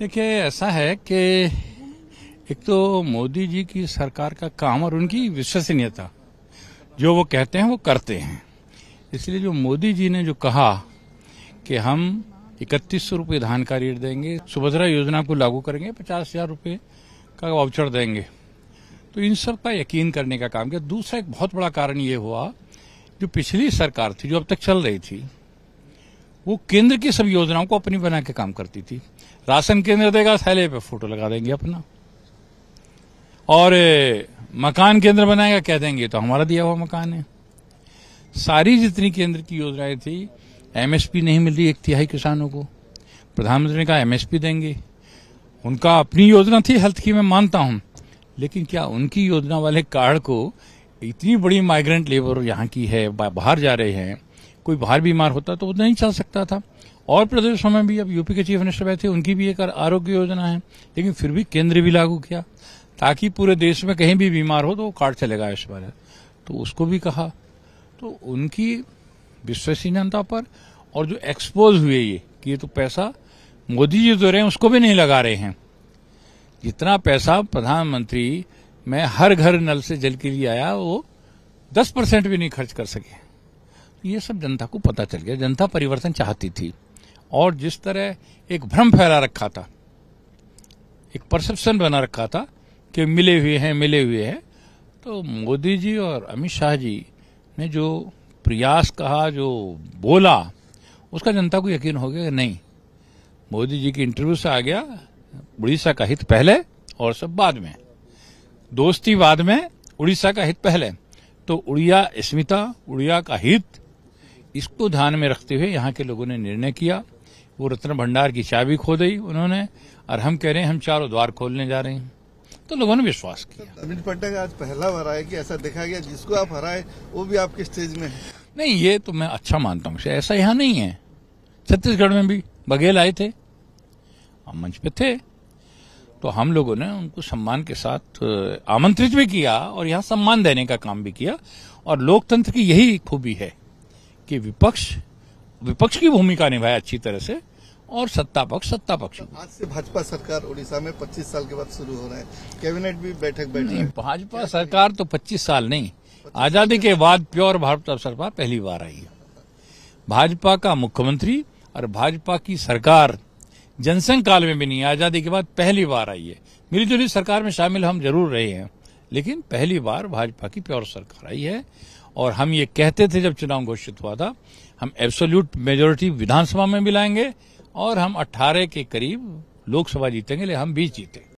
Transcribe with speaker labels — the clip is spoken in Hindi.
Speaker 1: देखिए ऐसा है कि एक तो मोदी जी की सरकार का काम और उनकी विश्वसनीयता जो वो कहते हैं वो करते हैं इसलिए जो मोदी जी ने जो कहा कि हम इकतीस सौ रुपये धान का रेट देंगे सुभद्रा योजना को लागू करेंगे पचास हजार रुपये का वाउचर देंगे तो इन सब का यकीन करने का काम किया दूसरा एक बहुत बड़ा कारण ये हुआ जो पिछली सरकार थी जो अब तक चल रही थी वो केंद्र की सब योजनाओं को अपनी बना के काम करती थी राशन केंद्र देगा थैले पे फोटो लगा देंगे अपना और मकान केंद्र बनाएगा कह देंगे तो हमारा दिया हुआ मकान है सारी जितनी केंद्र की योजनाएं थी एमएसपी नहीं मिल रही एक तिहाई किसानों को प्रधानमंत्री ने कहा एमएसपी देंगे उनका अपनी योजना थी हेल्थ की मैं मानता हूं लेकिन क्या उनकी योजना वाले कार्ड को इतनी बड़ी माइग्रेंट लेबर यहाँ की है बाहर जा रहे हैं कोई बाहर बीमार होता तो वो नहीं चल सकता था और प्रदेशों में भी अब यूपी के चीफ मिनिस्टर बैठे उनकी भी एक आरोग्य योजना है लेकिन फिर भी केंद्र भी लागू किया ताकि पूरे देश में कहीं भी बीमार हो तो वो कार्ड चलेगा भारत तो उसको भी कहा तो उनकी विश्वसनीयता पर और जो एक्सपोज हुए ये कि ये तो पैसा मोदी जी दे रहे हैं उसको भी नहीं लगा रहे हैं जितना पैसा प्रधानमंत्री में हर घर नल से जल के लिए आया वो दस परसेंट भी नहीं खर्च कर सके ये सब जनता को पता चल गया जनता परिवर्तन चाहती थी और जिस तरह एक भ्रम फैला रखा था एक परसेप्शन बना रखा था कि मिले हुए हैं मिले हुए हैं तो मोदी जी और अमित शाह जी ने जो प्रयास कहा जो बोला उसका जनता को यकीन हो गया कि नहीं मोदी जी की इंटरव्यू से आ गया उड़ीसा का हित पहले और सब बाद में दोस्ती बाद में उड़ीसा का हित पहले तो उड़िया स्मिता उड़िया का हित इसको ध्यान में रखते हुए यहाँ के लोगों ने निर्णय किया वो रत्न भंडार की चाबी खो दी उन्होंने और हम कह रहे हैं हम चारों द्वार खोलने जा रहे हैं तो लोगों ने विश्वास
Speaker 2: किया नवीन पटेल आज पहला बार कि ऐसा देखा गया जिसको आप हराए वो भी आपके स्टेज में है
Speaker 1: नहीं ये तो मैं अच्छा मानता हूँ ऐसा यहाँ नहीं है छत्तीसगढ़ में भी बघेल आए थे हम मंच पे थे तो हम लोगों ने उनको सम्मान के साथ आमंत्रित भी किया और यहाँ सम्मान देने का काम भी किया और लोकतंत्र की यही खूबी है कि विपक्ष विपक्ष की भूमिका निभाए अच्छी तरह से और सत्ता पक्ष सत्ता पक्ष आज
Speaker 2: से भाजपा सरकार उड़ीसा में 25 साल के बाद शुरू हो रहा है कैबिनेट भी बैठक बैठी भाजपा सरकार
Speaker 1: तो 25 साल नहीं आजादी के बाद प्योर भारत सरकार पहली बार आई है भाजपा का मुख्यमंत्री और भाजपा की सरकार जनसंघ काल में भी नहीं आजादी के बाद पहली बार आई है मिली जुली सरकार में शामिल हम जरूर रहे हैं लेकिन पहली बार भाजपा की प्योर सरकार आई है और हम ये कहते थे जब चुनाव घोषित हुआ था हम एब्सोल्यूट मेजोरिटी विधानसभा में भी लाएंगे और हम 18 के करीब लोकसभा जीतेंगे लेकिन हम 20 जीते